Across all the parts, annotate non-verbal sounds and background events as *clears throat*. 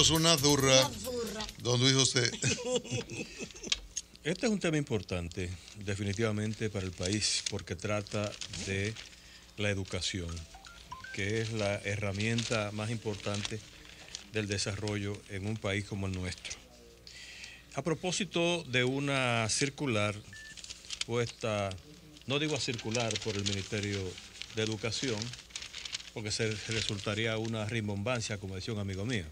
es una zurra. Don Luis José. Este es un tema importante, definitivamente, para el país, porque trata de la educación, que es la herramienta más importante del desarrollo en un país como el nuestro. A propósito de una circular puesta, no digo a circular por el Ministerio de Educación, porque se resultaría una rimbombancia, como decía un amigo mío.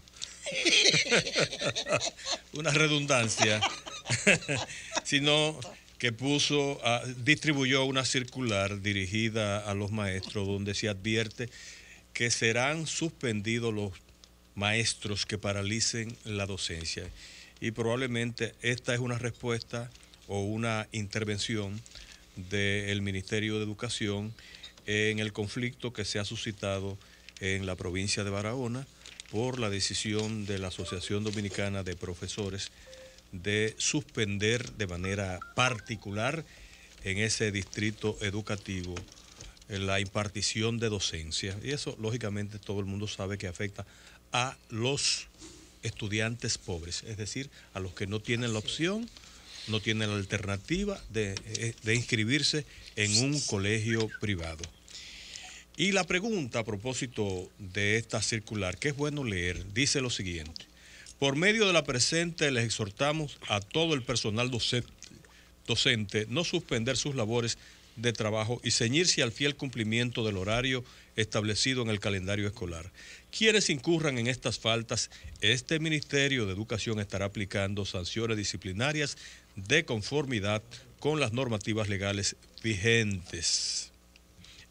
*laughs* una redundancia, *laughs* sino que puso, ah, distribuyó una circular dirigida a los maestros donde se advierte que serán suspendidos los maestros que paralicen la docencia. Y probablemente esta es una respuesta o una intervención del Ministerio de Educación en el conflicto que se ha suscitado en la provincia de Barahona por la decisión de la Asociación Dominicana de Profesores de suspender de manera particular en ese distrito educativo eh, la impartición de docencia. Y eso, lógicamente, todo el mundo sabe que afecta a los estudiantes pobres, es decir, a los que no tienen la opción, no tienen la alternativa de, eh, de inscribirse en un colegio privado. Y la pregunta a propósito de esta circular, que es bueno leer, dice lo siguiente. Por medio de la presente les exhortamos a todo el personal docente, no suspender sus labores de trabajo y ceñirse al fiel cumplimiento del horario establecido en el calendario escolar. Quienes incurran en estas faltas, este Ministerio de Educación estará aplicando sanciones disciplinarias de conformidad con las normativas legales vigentes.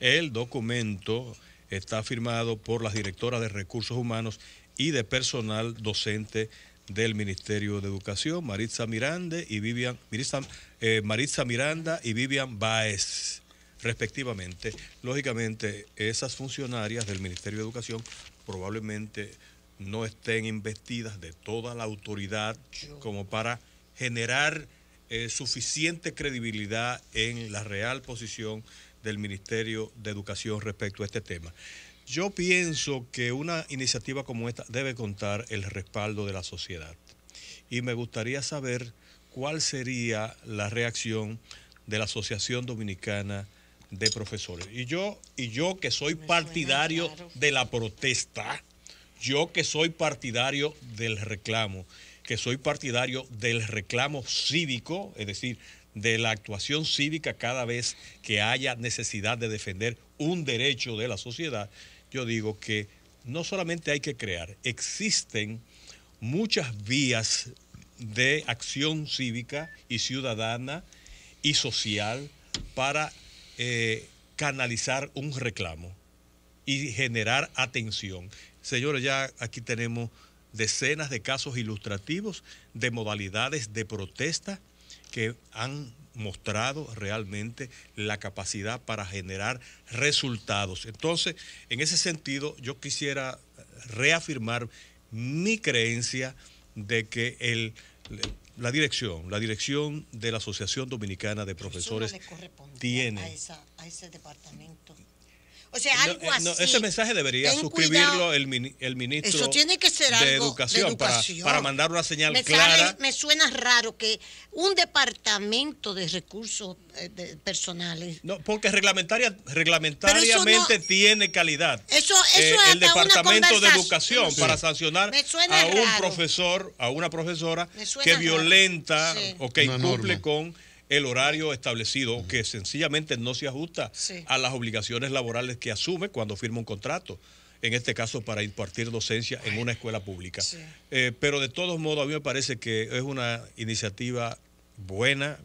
El documento está firmado por las directoras de recursos humanos y de personal docente del Ministerio de Educación, Maritza Miranda y Vivian, eh, Maritza, Miranda y Vivian Baez, respectivamente. Lógicamente, esas funcionarias del Ministerio de Educación probablemente no estén investidas de toda la autoridad como para generar eh, suficiente credibilidad en la real posición del Ministerio de Educación respecto a este tema. Yo pienso que una iniciativa como esta debe contar el respaldo de la sociedad y me gustaría saber cuál sería la reacción de la Asociación Dominicana de Profesores. Y yo, y yo que soy partidario de la protesta, yo que soy partidario del reclamo, que soy partidario del reclamo cívico, es decir, de la actuación cívica cada vez que haya necesidad de defender un derecho de la sociedad, yo digo que no solamente hay que crear, existen muchas vías de acción cívica y ciudadana y social para eh, canalizar un reclamo y generar atención. Señores, ya aquí tenemos decenas de casos ilustrativos de modalidades de protesta que han mostrado realmente la capacidad para generar resultados. Entonces, en ese sentido, yo quisiera reafirmar mi creencia de que el, la dirección, la dirección de la Asociación Dominicana de Profesores tiene a ese departamento o sea, eh, algo eh, así. ese mensaje debería suscribirlo el, el, ministro tiene que ser de, educación, Para, para, mandar una señal clara. me suena raro que un departamento de recursos eh, personales. No, porque reglamentaria, reglamentariamente tiene calidad. Eso, eso es El departamento de educación para sancionar a un profesor, a una profesora que violenta o que incumple con el horario establecido que sencillamente no se ajusta a las obligaciones laborales que asume cuando firma un contrato, en este caso para impartir docencia en una escuela pública. Eh, pero de todos modos, a mí me parece que es una iniciativa buena,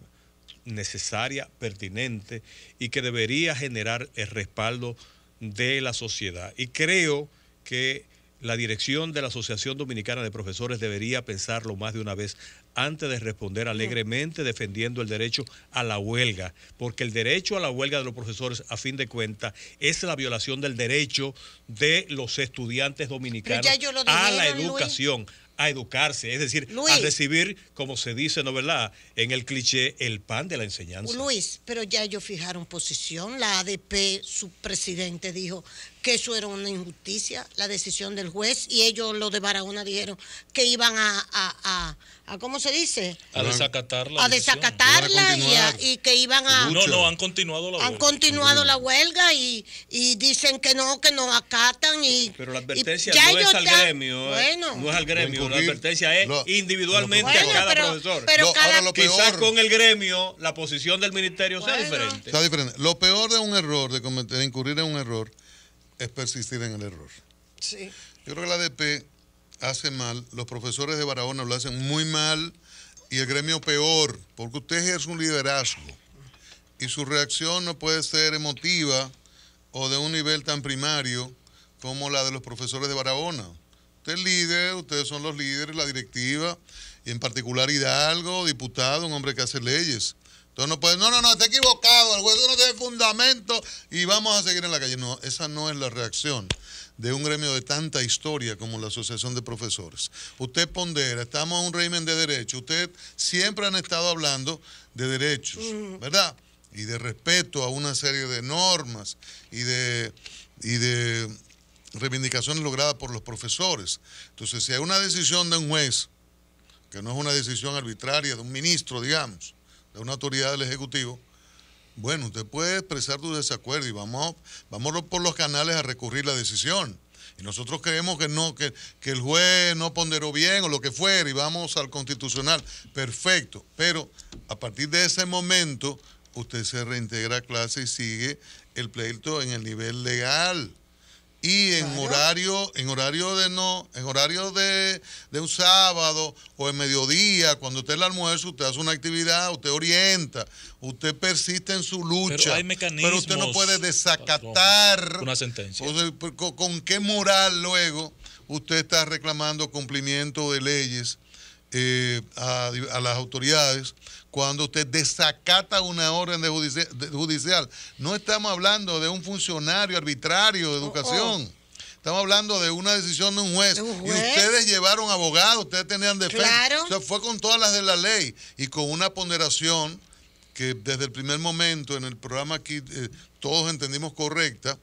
necesaria, pertinente y que debería generar el respaldo de la sociedad. Y creo que la dirección de la Asociación Dominicana de Profesores debería pensarlo más de una vez antes de responder alegremente defendiendo el derecho a la huelga, porque el derecho a la huelga de los profesores, a fin de cuentas, es la violación del derecho de los estudiantes dominicanos a la educación. a educarse, es decir, a recibir, como se dice, ¿no verdad?, en el cliché, el pan de la enseñanza. Luis, pero ya ellos fijaron posición, la ADP, su presidente dijo, que eso era una injusticia, la decisión del juez, y ellos los de Barahona dijeron que iban a, a, a, ¿cómo se dice? A desacatarla A desacatarla y, que iban a... No, no, han continuado la huelga. Han continuado la huelga y, y dicen que no, que no acatan y... Pero la advertencia eh. no es, al gremio, no es al gremio, la advertencia es individualmente a cada profesor. Pero cada, lo peor, quizás con el gremio la posición del ministerio sea diferente. Está diferente. Lo peor de un error, de, cometer, de incurrir en un error, es persistir en el error. Sí. Yo creo que la ADP hace mal, los profesores de Barahona lo hacen muy mal y el gremio peor, porque usted es un liderazgo y su reacción no puede ser emotiva o de un nivel tan primario como la de los profesores de Barahona. Usted es líder, ustedes son los líderes, la directiva, y en particular Hidalgo, diputado, un hombre que hace leyes. Entonces no puede, no, no, no, está equivocado, el juez no tiene fundamento y vamos a seguir en la calle. No, esa no es la reacción de un gremio de tanta historia como la Asociación de Profesores. Usted pondera, estamos en un régimen de derecho, usted siempre han estado hablando de derechos, ¿verdad? Y de respeto a una serie de normas y de, y de reivindicaciones logradas por los profesores. Entonces, si hay una decisión de un juez, que no es una decisión arbitraria de un ministro, digamos, una autoridad del Ejecutivo, bueno, usted puede expresar tu desacuerdo y vamos, por los canales a recurrir la decisión. Y nosotros creemos que no, que, que el juez no ponderó bien o lo que fuera, y vamos al constitucional. Perfecto. Pero a partir de ese momento, usted se reintegra a clase y sigue el pleito en el nivel legal y en horario en horario de no en horario de, un sábado o en mediodía cuando usted la almuerzo usted hace una actividad usted orienta usted persiste en su lucha pero, usted no puede desacatar una sentencia con qué moral luego usted está reclamando cumplimiento de leyes eh, a, las autoridades cuando usted desacata una orden de judicial. No estamos hablando de un funcionario arbitrario de oh, oh. educación. Estamos hablando de una decisión de un juez. Y ustedes llevaron abogados, ustedes tenían defensa. Claro. fue con todas las de la ley y con una ponderación que desde el primer momento en el programa aquí eh, todos entendimos correcta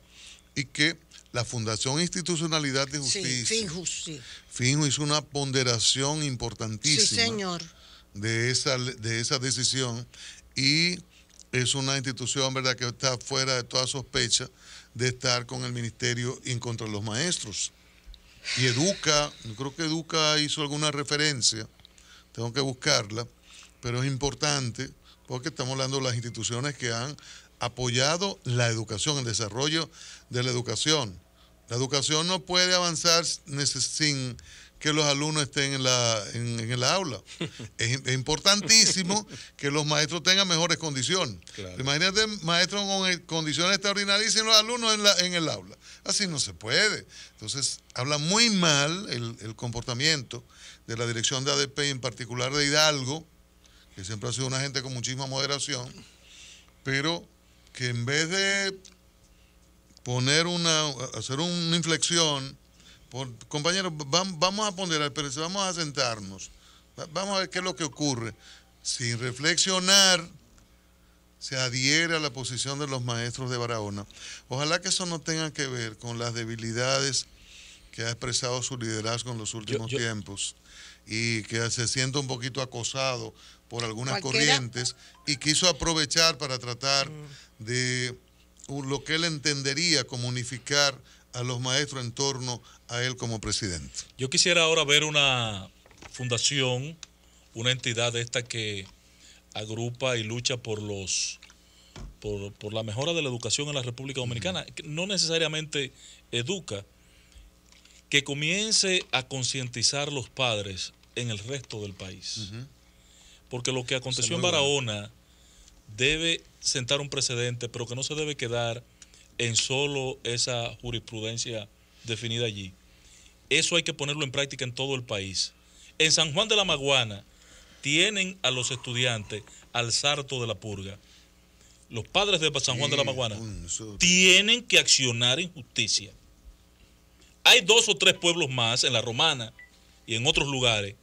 y que la Fundación Institucionalidad de Justicia. Sí, Finjo hizo una ponderación importantísima. señor. De esa, de esa decisión y es una institución, ¿verdad?, que está fuera de toda sospecha de estar con el ministerio en contra de los maestros. Y Educa, creo que Educa hizo alguna referencia, tengo que buscarla, pero es importante porque estamos hablando de las instituciones que han apoyado la educación, el desarrollo de la educación. La educación no puede avanzar sin que los alumnos estén en la, el aula. *laughs* es, importantísimo que los maestros tengan mejores condiciones. Imagínate maestros con e-, condiciones extraordinarias y los alumnos en, el aula. Así no se puede. Entonces, habla muy mal el, el comportamiento de la dirección de ADP, en particular de Hidalgo, que siempre ha sido una gente con muchísima moderación, pero que en vez de poner una, hacer una inflexión. Por, compañeros, vamos a ponderar, pero vamos a sentarnos, vamos a ver qué es lo que ocurre. Sin reflexionar, se adhiere a la posición de los maestros de Barahona. Ojalá que eso no tenga que ver con las debilidades que ha expresado su liderazgo en los últimos tiempos y que se siente un poquito acosado por algunas corrientes y quiso aprovechar para tratar mm. de lo que él entendería como unificar a los maestros en torno a él como presidente. Yo quisiera ahora ver una fundación, una entidad de esta que agrupa y lucha por los por, la mejora de la educación en la República Dominicana, no necesariamente educa, que comience a concientizar los padres en el resto del país. Porque lo que aconteció en Barahona debe sentar un precedente, pero que no se debe quedar en solo esa jurisprudencia definida allí. Eso hay que ponerlo en práctica en todo el país. En San Juan de la Maguana tienen a los estudiantes al sarto de la purga. Los padres de San Juan de la Maguana tienen que accionar en justicia. Hay dos o tres pueblos más en la Romana y en otros lugares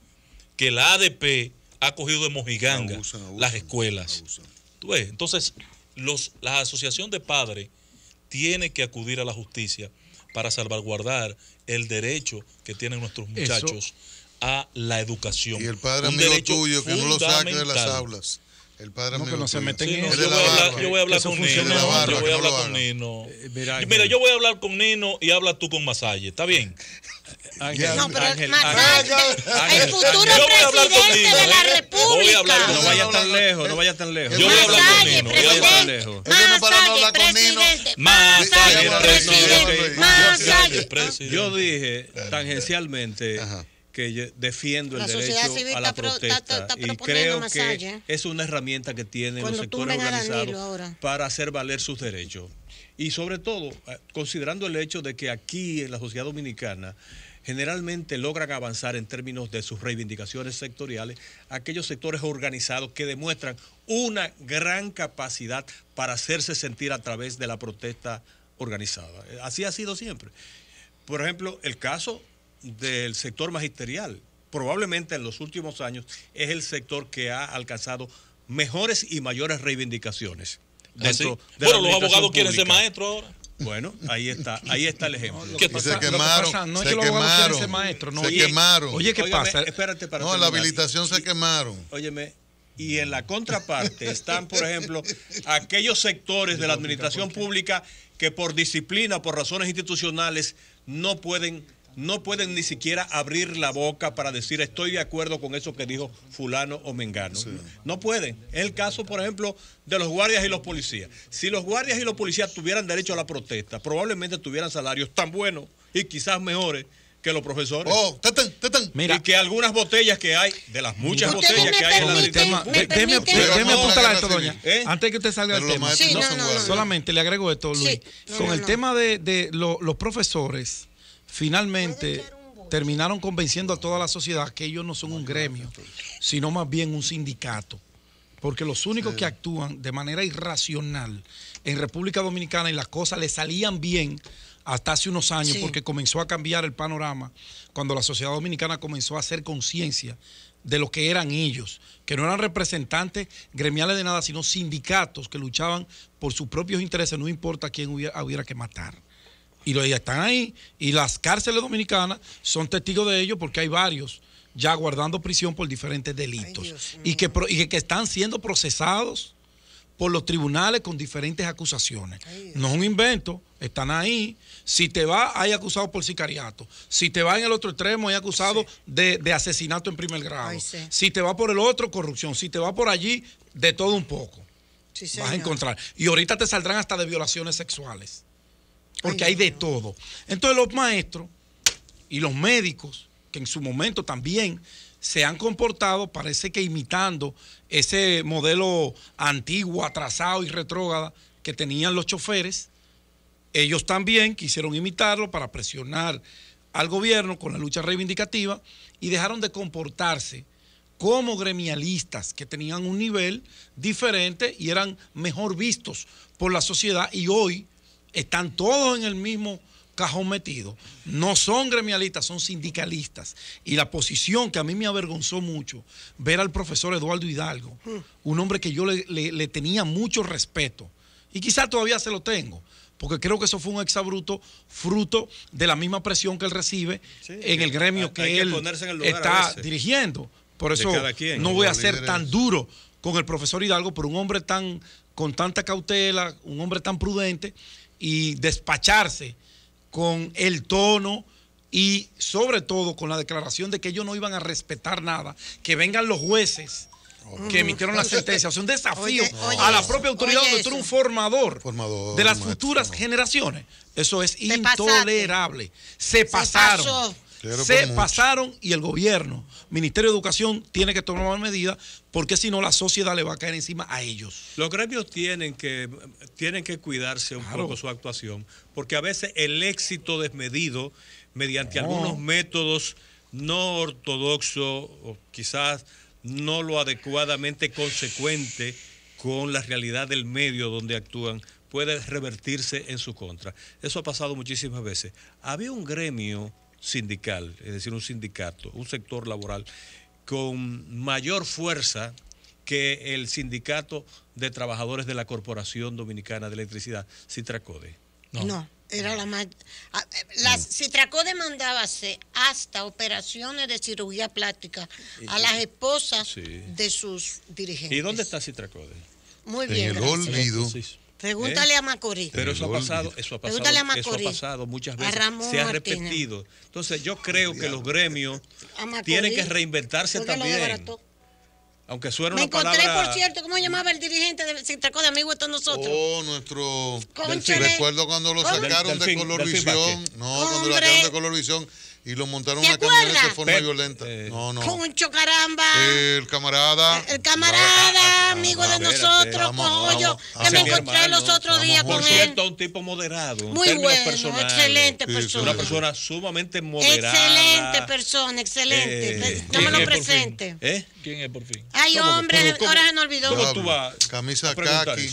que la ADP ha cogido de mojiganga las escuelas. Entonces, los, la asociación de padres tiene que acudir a la justicia para salvaguardar el derecho que tienen nuestros muchachos a la educación. Y el padre Un tuyo que no lo saque de las aulas. El padre no, que no se meten en no, yo, voy a hablar con Nino. yo voy a hablar con Nino. Eh, mira, yo voy a hablar con Nino y habla tú con Masalle. ¿Está bien? *laughs* no, pero Ángel, Masalle, el futuro presidente de la República. ¿eh? Voy a no vaya tan lejos, no vaya tan lejos. Yo voy a hablar con Nino. Masalle, presidente. Masalle, presidente. Masalle, presidente. Yo dije tangencialmente. Ajá que defiendo el derecho a la protesta y creo que es una herramienta que tienen los sectores organizados para hacer valer sus derechos. Y sobre todo, eh, considerando el hecho de que aquí en la sociedad dominicana generalmente logran avanzar en términos de sus reivindicaciones sectoriales aquellos sectores organizados que demuestran una gran capacidad para hacerse sentir a través de la protesta organizada. Eh, así ha sido siempre. Por ejemplo, el caso del sector magisterial, probablemente en los últimos años, es el sector que ha alcanzado mejores y mayores reivindicaciones. ¿Ah, dentro bueno, los abogados quieren ser maestros ahora. Bueno, ahí está, ahí está el ejemplo. se quemaron, se es que quemaron, no, se oye, quemaron. Oye, ¿qué pasa? Espérate para no, en la habilitación se quemaron. Óyeme, y en la contraparte están, por ejemplo, aquellos sectores de la administración pública que por disciplina, por razones institucionales, no pueden no pueden ni siquiera abrir la boca para decir estoy de acuerdo con eso que dijo fulano o mengano. No pueden. Es el caso, por ejemplo, de los guardias y los policías. Si los guardias y los policías tuvieran derecho a la protesta, probablemente tuvieran salarios tan buenos y quizás mejores que los profesores. Oh, Mira. Y que algunas botellas que hay, de las muchas botellas que hay en la Déjeme apuntar esto, doña. ¿Eh? Antes que usted salga del tema. no, solamente le agrego esto, Luis. con el tema de, los profesores Finalmente terminaron convenciendo a toda la sociedad que ellos no son un gremio, sino más bien un sindicato. Porque los únicos que actúan de manera irracional en República Dominicana y las cosas le salían bien hasta hace unos años, porque comenzó a cambiar el panorama cuando la sociedad dominicana comenzó a hacer conciencia de lo que eran ellos, que no eran representantes gremiales de nada, sino sindicatos que luchaban por sus propios intereses, no importa quién hubiera que matar y están ahí. Y las cárceles dominicanas son testigos de ello porque hay varios ya guardando prisión por diferentes delitos y, que, que están siendo procesados por los tribunales con diferentes acusaciones. no es un invento, están ahí. Si te va, hay acusado por sicariato. Si te va en el otro extremo, hay acusado de, asesinato en primer grado. Si te va por el otro, corrupción. Si te va por allí, de todo un poco. vas a encontrar. Y ahorita te saldrán hasta de violaciones sexuales porque hay de todo. Entonces los maestros y los médicos, que en su momento también se han comportado, parece que imitando ese modelo antiguo, atrasado y retrógada que tenían los choferes, ellos también quisieron imitarlo para presionar al gobierno con la lucha reivindicativa y dejaron de comportarse como gremialistas que tenían un nivel diferente y eran mejor vistos por la sociedad y hoy están todos en el mismo cajón metido. No son gremialistas, son sindicalistas. Y la posición que a mí me avergonzó mucho, ver al profesor Eduardo Hidalgo, hmm. un hombre que yo le, tenía mucho respeto, y quizás todavía se lo tengo, porque creo que eso fue un exabruto fruto de la misma presión que él recibe en el gremio que, él está dirigiendo. Por eso no voy a ser tan duro con el profesor Hidalgo, por un hombre tan con tanta cautela, un hombre tan prudente y despacharse con el tono y sobre todo con la declaración de que ellos no iban a respetar nada, que vengan los jueces que emitieron la sentencia. O un desafío a la propia autoridad tú eres un formador, de las futuras generaciones. Eso es intolerable. Se pasaron se pasaron y el gobierno, Ministerio de Educación, tiene que tomar medidas porque si no la sociedad le va a caer encima a ellos. Los gremios tienen que, tienen que cuidarse un poco su actuación porque a veces el éxito desmedido mediante algunos métodos no ortodoxos o quizás no lo adecuadamente consecuente con la realidad del medio donde actúan puede revertirse en su contra. Eso ha pasado muchísimas veces. Había un gremio sindical, es decir, un sindicato, un sector laboral con mayor fuerza que el sindicato de trabajadores de la Corporación Dominicana de Electricidad, Citracode. No. era la más... Eh, Citracode mandaba hasta operaciones de cirugía plástica a las esposas de sus dirigentes. ¿Y dónde está Citracode? Muy bien. En el olvido. Pregúntale ¿Eh? a Macorís. Pero eso ha pasado, eso ha pasado, eso ha pasado muchas veces. se ha repetido. Entonces yo creo que los gremios tienen que reinventarse también. Aunque suene Me encontré, por cierto, ¿cómo llamaba el dirigente? De, se tracó de amigo de todos nosotros. Oh, nuestro... Recuerdo cuando lo sacaron de Colorvisión. No, cuando lo sacaron de Colorvisión y lo montaron una camioneta de forma eh, violenta. Eh, no, no. Concho, caramba. El camarada. El, camarada, ah, ah, ah, amigo de nosotros, cojo que me encontré los otros días con él. Por un tipo moderado. Muy bueno, excelente persona. Una persona sumamente moderada. Excelente persona, excelente. Eh, pues, presente. ¿Eh? ¿Quién es por fin? Ay, hombre, ahora se me olvidó. Camisa kaki.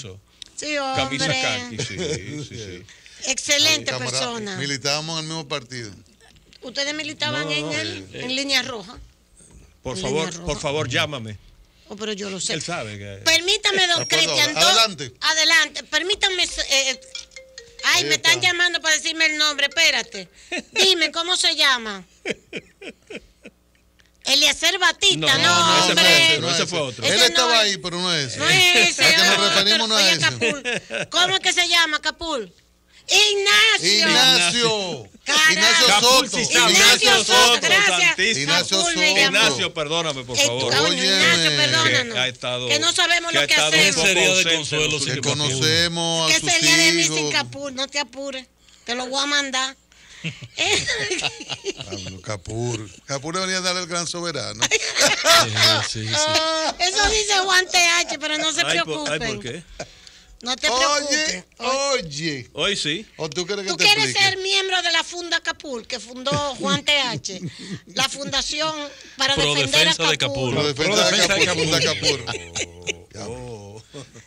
Sí, Camisa kaki, sí. Excelente persona. Militábamos en el mismo partido. ¿Ustedes militaban en, eh, en línea roja? Por favor, por favor, llámame. Oh, pero yo lo sé. Él sabe que... Permítame, don Cristian. Adelante. Adelante. Permítame. Eh, eh, ay, me están llamando para decirme el nombre. Espérate. Dime, ¿cómo se llama? Eliezer Batista, no, no, no hombre. Ese fue otro, Él estaba ahí, pero no es. No es ese. No nos referimos no es ese. ¿Cómo es que se llama, Capul? Ignacio. Ignacio. Ignacio Soto. Ignacio Soto. Gracias. Ignacio Soto. Ignacio, perdóname, por favor. Ignacio, Que, no sabemos lo que hacemos. Sería de consuelo, que, conocemos a Que sería de mí sin Capur no te apures. Te lo voy a mandar. Capur *laughs* ah, Capur. Capur debería a dar el gran soberano. *laughs* Eso dice Juan TH, pero no se preocupen. ¿por qué? No te preocupes. Oye, oye. Hoy sí. tú quieres, ser miembro de la Funda Capul que fundó Juan TH? *laughs* la fundación para Pro defender a Capul. De Capur. defensa de Capul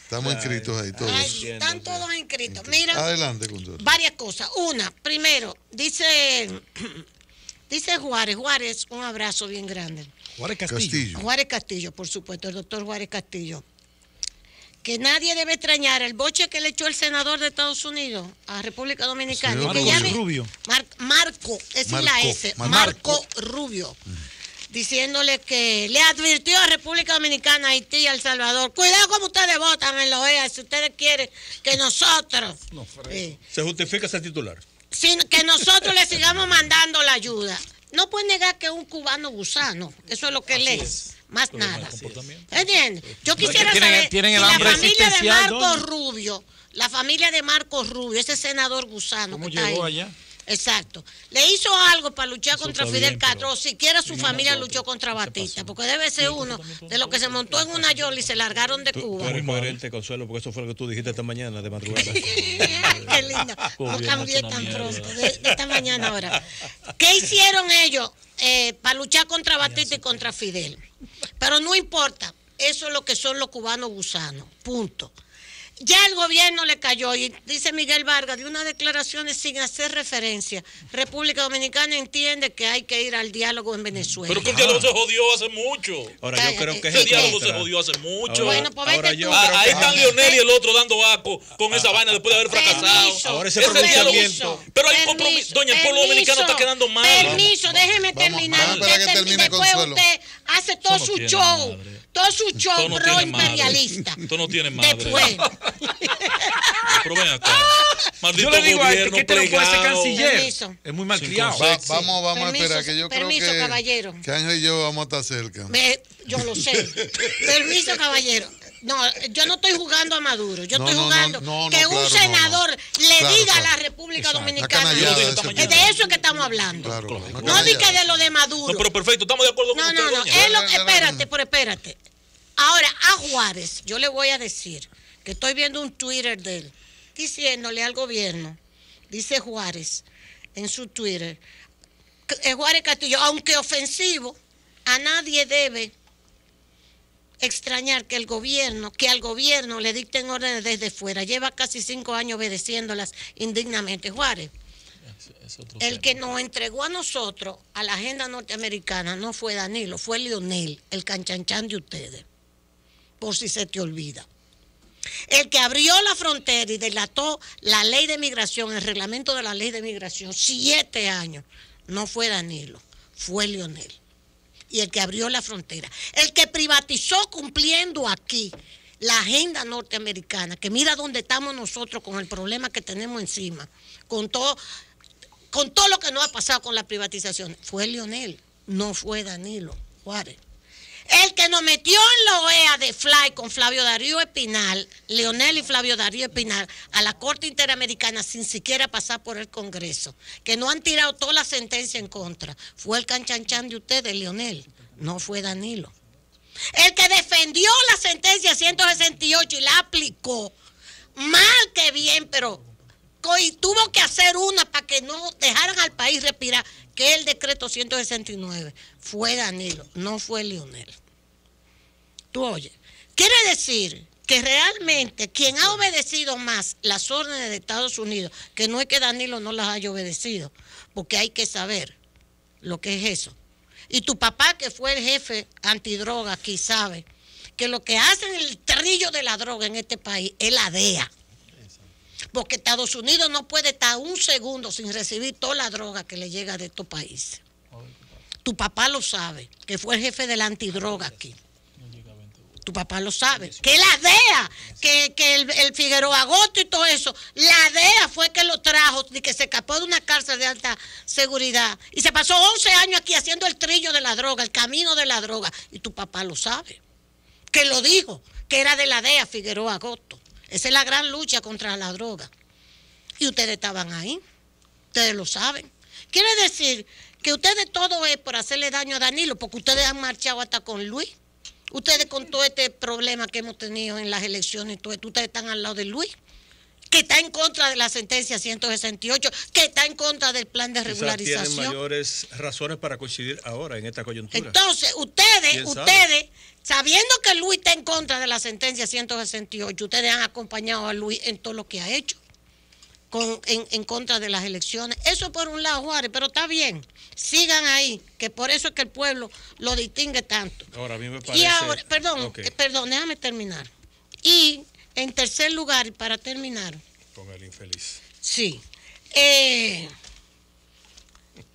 Estamos inscritos ahí todos. están todos inscritos. Mira. Adelante, Varias cosas. Una, primero, dice *clears throat* dice Juárez. Juárez, un abrazo bien grande. Juárez Castillo. Juárez Castillo, por supuesto, el doctor Juárez Castillo que nadie debe extrañar el boche que le echó el senador de Estados Unidos a República Dominicana. Marco Rubio. Marco, es la S, Marco, Rubio. Diciéndole que le advirtió a República Dominicana, Haití y El Salvador, cuidado como ustedes votan en lo OEA, si ustedes quieren que nosotros... Eh, Se justifica ese titular. que nosotros le sigamos mandando la ayuda. No puede negar que es un cubano gusano, eso es lo que lees. es más nada. yo quisiera saber si la familia de Marcos Rubio, la familia de Marcos Rubio, ese senador gusano. ¿Cómo llegó allá? Exacto. Le hizo algo para luchar contra Fidel Castro, o siquiera su familia luchó contra Batista, porque debe ser uno de los que se montó en una Yoli y se largaron de Cuba. Tú eres Consuelo, porque eso fue lo que tú dijiste esta mañana de madrugada. *laughs* Qué *laughs* lindo. No cambié tan pronto, de, esta mañana ahora. ¿Qué hicieron ellos eh, para luchar contra Batista y contra Fidel? Pero no importa, eso es lo que son los cubanos gusanos, punto. Ya el gobierno le cayó y dice Miguel Vargas, de unas declaraciones sin hacer referencia. República Dominicana entiende que hay que ir al diálogo en Venezuela. Pero que el diálogo se jodió hace mucho. Ahora yo creo que ese diálogo se jodió hace mucho. Ahora, bueno, pues yo ah, ahí están Leonel y el otro dando aco con esa vaina después de haber fracasado. ahora ese, ese Pero hay compromiso. Doña, el pueblo dominicano está quedando mal. Permiso, déjeme terminar. Vamos, usted, pues, usted hace todo su show todo su chorro imperialista. Tú no tienes madre. Después. *laughs* Pero ven acá. Maldito yo le digo gobierno a este, este canciller? Permiso. Es muy malcriado. vamos vamos a esperar, que yo permiso, creo que, caballero. que Ángel y yo vamos a estar cerca. Me, yo lo sé. *laughs* permiso, caballero. No, yo no estoy jugando a Maduro, yo estoy jugando que un senador le diga a la República Dominicana. que de eso es que estamos hablando. no diga de lo de Maduro. No, pero perfecto, estamos de acuerdo con usted, No, no, no, espérate, pero espérate. Ahora, a Juárez, yo le voy a decir que estoy viendo un Twitter de él diciéndole al gobierno, dice Juárez en su Twitter, eh, Juárez Castillo, aunque ofensivo, a nadie debe extrañar que el gobierno, que al gobierno le dicten órdenes desde fuera. Lleva casi cinco años obedeciéndolas indignamente. Juárez, el que nos entregó a nosotros, a la agenda norteamericana, no fue Danilo, fue Lionel, el canchanchán de ustedes, por si se te olvida. El que abrió la frontera y delató la ley de migración, el reglamento de la ley de migración, siete años, no fue Danilo, fue Lionel y el que abrió la frontera. El que privatizó cumpliendo aquí la agenda norteamericana, que mira dónde estamos nosotros con el problema que tenemos encima, con todo, con todo lo que nos ha pasado con la privatización, fue Lionel, no fue Danilo Juárez. El que nos metió en la OEA de Fly con Flavio Darío Espinal, Leonel y Flavio Darío Espinal, a la Corte Interamericana sin siquiera pasar por el Congreso, que no han tirado toda la sentencia en contra, fue el canchanchan de ustedes, Leonel, no fue Danilo. El que defendió la sentencia 168 y la aplicó, mal que bien, pero y tuvo que hacer una para que no dejaran al país respirar, que es el decreto 169 fue Danilo, no fue Lionel. Tú oyes. Quiere decir que realmente quien ha obedecido más las órdenes de Estados Unidos, que no es que Danilo no las haya obedecido, porque hay que saber lo que es eso. Y tu papá, que fue el jefe antidroga aquí, sabe que lo que hacen el trillo de la droga en este país es la DEA. Porque Estados Unidos no puede estar un segundo sin recibir toda la droga que le llega de estos países. Tu papá lo sabe, que fue el jefe de la antidroga aquí. Tu papá lo sabe. Que la DEA, que, el, Figueroa Agosto y todo eso, la DEA fue que lo trajo y que se escapó de una cárcel de alta seguridad. Y se pasó 11 años aquí haciendo el trillo de la droga, el camino de la droga. Y tu papá lo sabe. Que lo dijo, que era de la DEA Figueroa Agosto. Esa es la gran lucha contra la droga. Y ustedes estaban ahí. Ustedes lo saben. Quiere decir que ustedes todo es por hacerle daño a Danilo, porque ustedes han marchado hasta con Luis. Ustedes con todo este problema que hemos tenido en las elecciones, todo ustedes están al lado de Luis, que está en contra de la sentencia 168, que está en contra del plan de regularización. Ustedes tienen mayores razones para coincidir ahora en esta coyuntura. Entonces, ustedes, ustedes, sabiendo que Luis está en contra de la sentencia 168, ustedes han acompañado a Luis en todo lo que ha hecho en, contra de las elecciones. Eso por un lado, Juárez, pero está bien. Sigan ahí, que por eso es que el pueblo lo distingue tanto. Ahora a mí me parece... Y ahora, perdón, eh, perdón, déjame terminar. Y en tercer lugar, para terminar... Con el infeliz. Sí. Eh,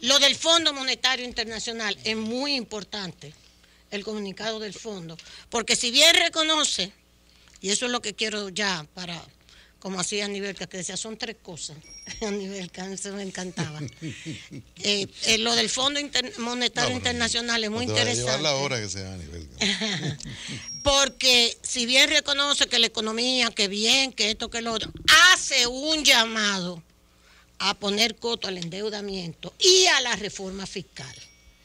lo del Fondo Monetario Internacional es muy importante, el comunicado del fondo, porque si bien reconoce, y eso es lo que quiero ya para como hacía nivel que decía, son tres cosas. *laughs* a Aníbal se me encantaba. *laughs* Eh, eh, lo del Fondo Monetario Internacional es muy interesante. la hora que *laughs* Porque si bien reconoce que la economía, que bien, que esto, que lo otro, hace un llamado a poner coto al endeudamiento y a la reforma fiscal.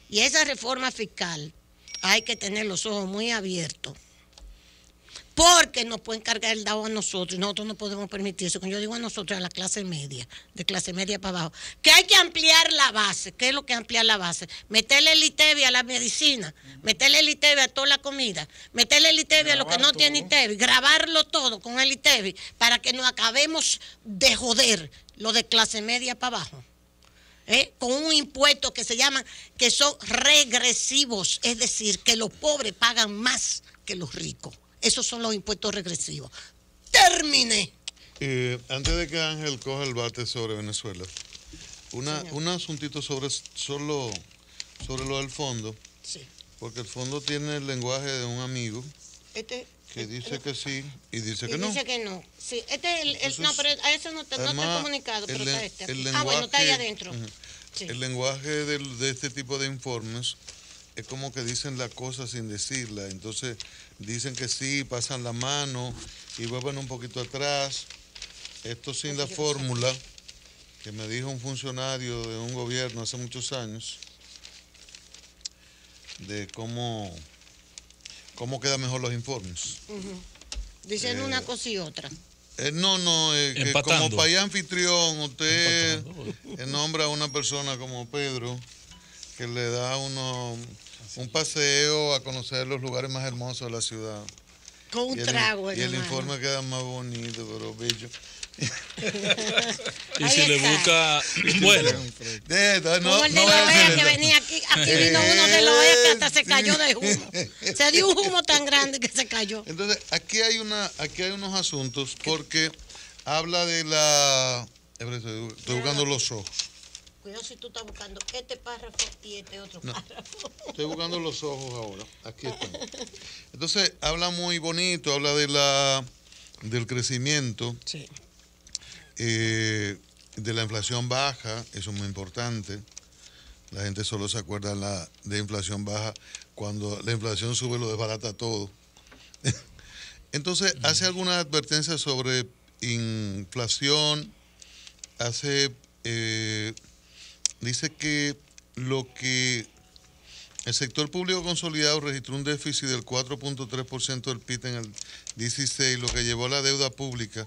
Y esa reforma fiscal hay que tener los ojos muy abiertos porque nos pueden cargar el dado a nosotros. Nosotros no podemos permitir eso. Cuando yo digo a nosotros, a la clase media, de clase media para abajo, que hay que ampliar la base. ¿Qué es lo que ampliar la base? Meterle el ITEVI a la medicina, meterle el ITEVI a toda la comida, meterle el ITEVI a lo que no tiene ITEVI, grabarlo todo con el ITEVI para que no acabemos de joder lo de clase media para abajo. ¿eh? con un impuesto que se llama, que son regresivos, es decir, que los pobres pagan más que los ricos. Esos son los impuestos regresivos. Termine. antes de que Ángel coja el bate sobre Venezuela, un asuntito sobre, solo, sobre lo del fondo. Sí. Porque el fondo tiene el lenguaje de un amigo. Este, que dice que sí y dice que no. Dice que no. Sí, este el, el, no, pero a eso no te, he comunicado, pero está este. ah, bueno, está ahí adentro. sí. El lenguaje de este tipo de informes es como que dicen la cosa sin decirla. Entonces dicen que sí, pasan la mano y vuelven un poquito atrás. Esto sin la fórmula que me dijo un funcionario de un gobierno hace muchos años, de cómo, cómo quedan mejor los informes. Dicen una eh, cosa y otra. Eh, no, no, como país anfitrión, usted *laughs* eh, nombra a una persona como Pedro que le da uno un paseo a conocer los lugares más hermosos de la ciudad. Con un y trago, Y el informe queda más bonito, pero bello. *laughs* y se le busca, *laughs* bueno, no, como el de no que venía aquí, aquí vino eh, uno de Loea que hasta se cayó de humo, *laughs* se dio un humo tan grande que se cayó. Entonces, aquí hay una, aquí hay unos asuntos porque habla de la, estoy buscando los ojos Cuidado si tú estás buscando este párrafo y este otro párrafo. Estoy buscando los ojos ahora. Aquí están. Entonces, habla muy bonito, habla de la del crecimiento, sí. Eh, de la inflación baja, eso es muy importante. La gente solo se acuerda la, de inflación baja cuando la inflación sube lo desbarata todo. *laughs* Entonces, hace alguna advertencia sobre inflación, hace eh, dice que lo que el sector público consolidado registró un déficit del 4.3% del PIB en el 16, lo que llevó a la deuda pública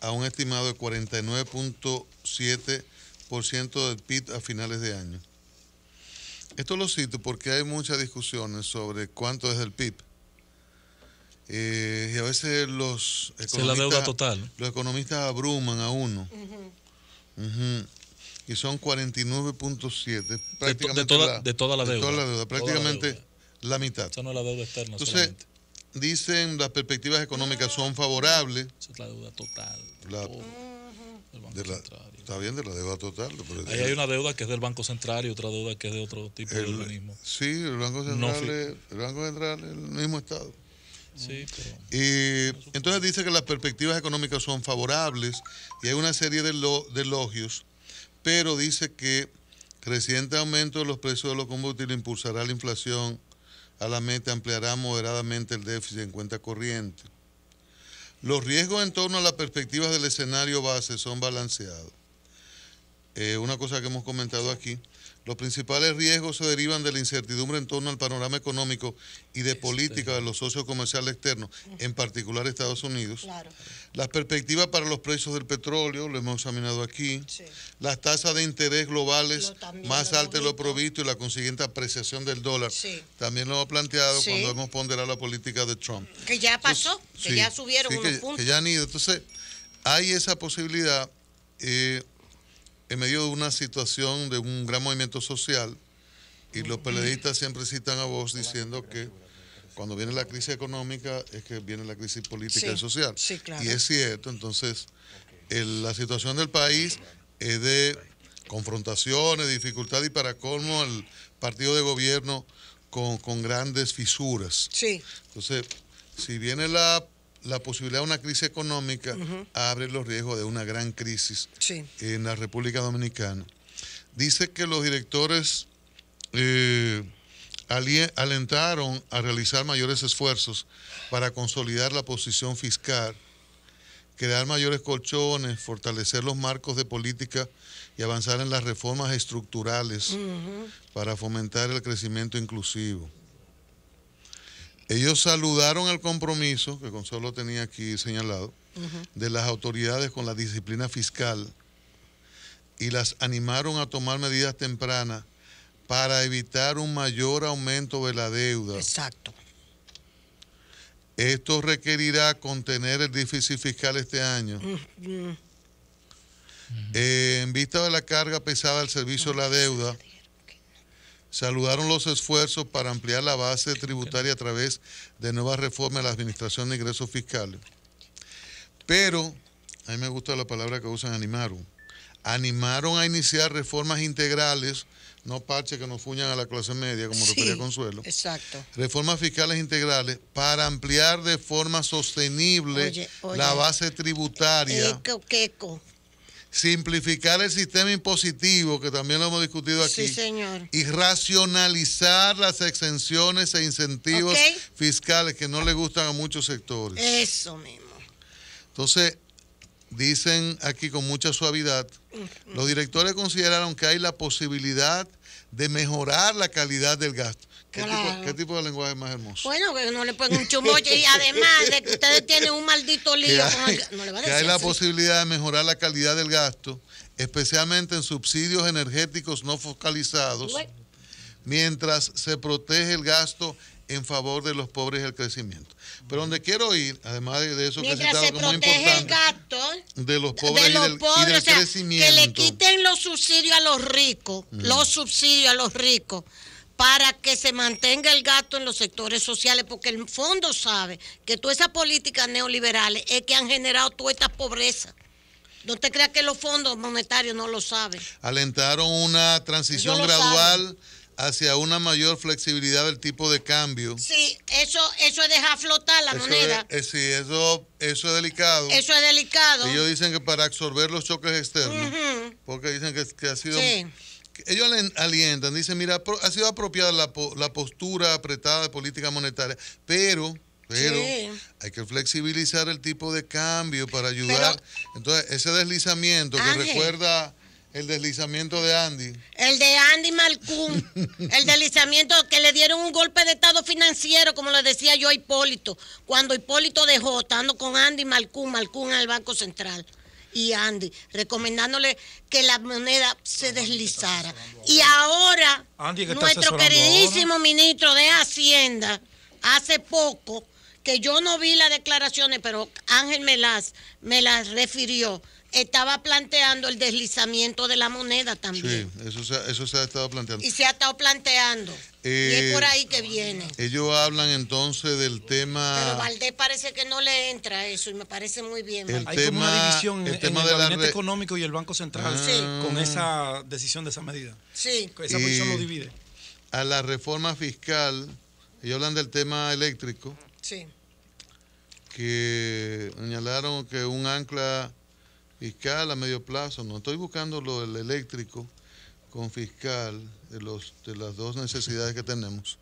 a un estimado de 49.7% del PIB a finales de año. Esto lo cito porque hay muchas discusiones sobre cuánto es el PIB. Eh, y a veces los economistas, la deuda total. los economistas abruman a uno y son 49.7 prácticamente de, toda, la, de la deuda. prácticamente la, mitad. no la deuda externa. Entonces, dicen las perspectivas económicas son favorables. Esa es la deuda total. está bien, de la deuda total. Ahí hay una deuda que es del Banco Central y otra deuda que es de otro tipo de organismo. Sí, el Banco Central, es, el Banco Central el mismo Estado. Sí, y, entonces dice que las perspectivas económicas son favorables y hay una serie de elogios pero dice que creciente aumento de los precios de los combustibles impulsará la inflación a la meta, ampliará moderadamente el déficit en cuenta corriente. Los riesgos en torno a las perspectivas del escenario base son balanceados. Eh, una cosa que hemos comentado aquí los principales riesgos se derivan de la incertidumbre en torno al panorama económico y de política de los socios comerciales externos, en particular Estados Unidos. Las perspectivas para los precios del petróleo, lo hemos examinado aquí. Las tasas de interés globales más altas de lo provisto y la consiguiente apreciación del dólar. También lo hemos planteado cuando hemos ponderado la política de Trump. Que ya pasó, que ya subieron unos puntos. Que ya han ido. Entonces, hay esa posibilidad. Eh, en medio de una situación de un gran movimiento social y los periodistas siempre citan a vos diciendo que cuando viene la crisis económica es que viene la crisis política y social. Y es cierto, entonces la situación del país es de confrontaciones, dificultad y para colmo el partido de gobierno con, grandes fisuras. Entonces, si viene la la posibilidad de una crisis económica abre los riesgos de una gran crisis en la República Dominicana. Dice que los directores eh, alentaron a realizar mayores esfuerzos para consolidar la posición fiscal, crear mayores colchones, fortalecer los marcos de política y avanzar en las reformas estructurales para fomentar el crecimiento inclusivo. Ellos saludaron el compromiso que Consuelo tenía aquí señalado de las autoridades con la disciplina fiscal y las animaron a tomar medidas tempranas para evitar un mayor aumento de la deuda. Exacto. Esto requerirá contener el déficit fiscal este año. Eh, en vista de la carga pesada del servicio de la deuda, saludaron los esfuerzos para ampliar la base tributaria a través de nuevas reformas a la Administración de Ingresos Fiscales. Pero, a mí me gusta la palabra que usan, animaron. Animaron a iniciar reformas integrales, no parches que nos fuñan a la clase media, como lo quería Consuelo. Exacto. Reformas fiscales integrales para ampliar de forma sostenible la base tributaria. Eco, simplificar el sistema impositivo, que también lo hemos discutido aquí, y racionalizar las exenciones e incentivos fiscales que no le gustan a muchos sectores. Eso mismo. Entonces, dicen aquí con mucha suavidad, los directores consideraron que hay la posibilidad de mejorar la calidad del gasto. ¿Qué, tipo, de lenguaje más hermoso? Bueno, que no le pongan un chumoche y además de que ustedes tienen un maldito lío. Hay, hay la posibilidad de mejorar la calidad del gasto, especialmente en subsidios energéticos no focalizados, mientras se protege el gasto en favor de los pobres y el crecimiento. Pero donde quiero ir, además de, eso que se, protege el gasto de los pobres, y del, crecimiento. Que le quiten los subsidios a los ricos, mm. los subsidios a los ricos para que se mantenga el gasto en los sectores sociales, porque el fondo sabe que todas esas políticas neoliberales es que han generado toda esta pobreza. No te creas que los fondos monetarios no lo saben. Alentaron una transición gradual hacia una mayor flexibilidad del tipo de cambio. Sí, eso, eso es dejar flotar la moneda. Eh, sí, eso, eso es delicado. Eso es delicado. Ellos dicen que para absorber los choques externos, porque dicen que, ha sido ellos alientan, dicen, mira, ha sido apropiada la, postura apretada de política monetaria, pero... Pero hay que flexibilizar el tipo de cambio para ayudar. Entonces, ese deslizamiento que recuerda el deslizamiento de Andy. El de Andy Malcún. *laughs* el deslizamiento que le dieron un golpe de estado financiero, como le decía yo a Hipólito, cuando Hipólito dejó, estando con Andy Malcún, Malcún al Banco Central y Andy, recomendándole que la moneda se deslizara. Y ahora, nuestro queridísimo ministro de Hacienda, hace poco, que yo no vi las declaraciones, pero Ángel me las refirió estaba planteando el deslizamiento de la moneda también. Sí, eso se, ha estado planteando. Y se ha estado planteando. y es eh, por ahí que viene. Ellos hablan entonces del tema. Pero Valdés parece que no le entra eso y me parece muy bien. El Hay tema, como una división el tema el gabinete económico y el Banco Central ah. con esa decisión de esa medida. Sí. Esa posición lo divide. A la reforma fiscal, ellos hablan del tema eléctrico. Sí. Que señalaron que un ancla fiscal a medio plazo, no estoy buscando lo del eléctrico con fiscal de, los, de las dos necesidades que tenemos.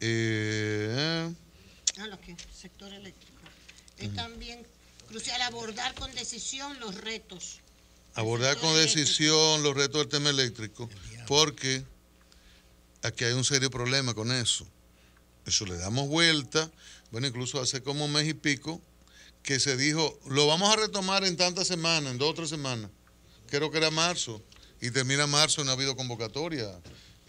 Eh, ah, lo que sector eléctrico. Es también crucial abordar con decisión los retos. Abordar con decisión los retos del tema eléctrico, porque aquí hay un serio problema con eso. Eso le damos vuelta. Bueno, incluso hace como un mes y pico que se dijo, lo vamos a retomar en tantas semanas, en dos o tres semanas. Creo que era marzo, y termina marzo, no ha habido convocatoria.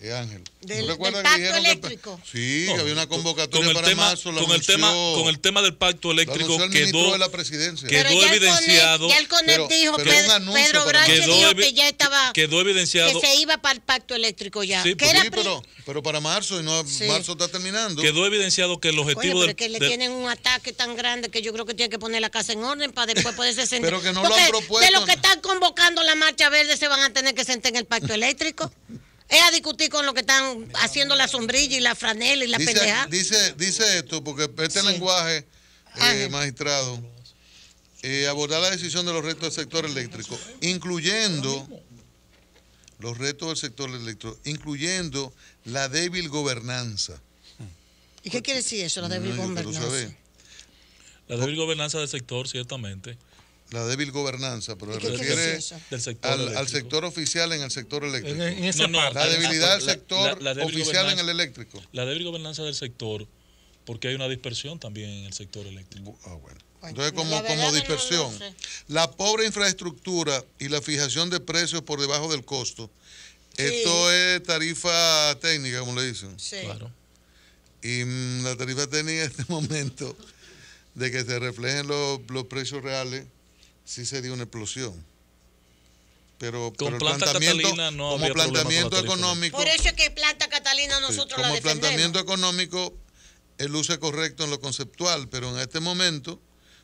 Eh, Ángel. Del, pacto eléctrico. sí, había una convocatoria el para tema, marzo. Con el, tema, con el tema del pacto eléctrico quedó, la presidencia. quedó evidenciado. Ya el CONEP dijo, Pedro, que ya estaba. Quedó evidenciado. Que se iba para el pacto eléctrico ya. Sí, pero, para marzo, y no marzo está terminando. Quedó evidenciado que el objetivo. pero que le tienen un ataque tan grande que yo creo que tiene que poner la casa en orden para después poderse *laughs* sentar. pero que no lo han propuesto. De los que están convocando la marcha verde se van a tener que sentar en el pacto eléctrico. *laughs* Es a discutir con lo que están haciendo la sombrilla y la franela y la dice, Dice, esto, porque este lenguaje, eh, magistrado, eh, aborda abordar la decisión de los retos del sector eléctrico, incluyendo los retos del sector eléctrico, incluyendo la débil gobernanza. ¿Y qué quiere decir eso, la débil gobernanza? La débil gobernanza del sector, ciertamente la débil gobernanza, pero se refiere al, sector oficial en el sector eléctrico. la debilidad del sector oficial en el eléctrico. La débil gobernanza del sector, porque hay una dispersión también en el sector eléctrico. Ah, Entonces, como, como dispersión. La pobre infraestructura y la fijación de precios por debajo del costo. Esto es tarifa técnica, como le dicen. Y mm, la tarifa técnica en este *laughs* momento de que se reflejen los, los precios reales sí se dio una explosión. Pero, planteamiento, como planteamiento económico. Por eso es que planta Catalina nosotros sí, Como planteamiento económico, el uso es correcto en lo conceptual, pero en este momento,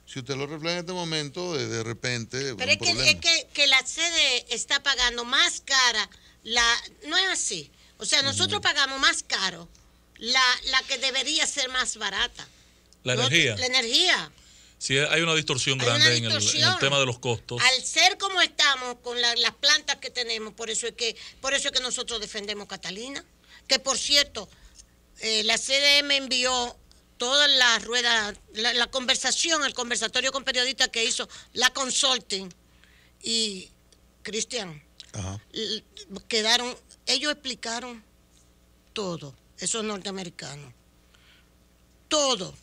si usted lo refleja en este momento, de, repente. Pero es, que, es que, la sede está pagando más cara. la No es así. O sea, nosotros pagamos más caro la, que debería ser más barata. La energía. La energía. Sí, hay una distorsión grande En, el, tema de los costos. Al ser como estamos con las plantas que tenemos, por eso es que, por eso que nosotros defendemos Catalina, que por cierto, eh, la CDM envió todas las rueda, la, conversación, el conversatorio con periodistas que hizo la consulting y Cristian, quedaron, ellos explicaron todo, esos norteamericanos, todo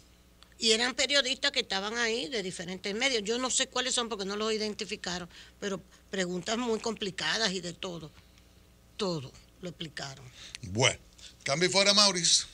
y eran periodistas que estaban ahí de diferentes medios. Yo no sé cuáles son porque no los identificaron, pero preguntas muy complicadas y de todo. Todo lo explicaron. Bueno, cambio fuera, Mauricio.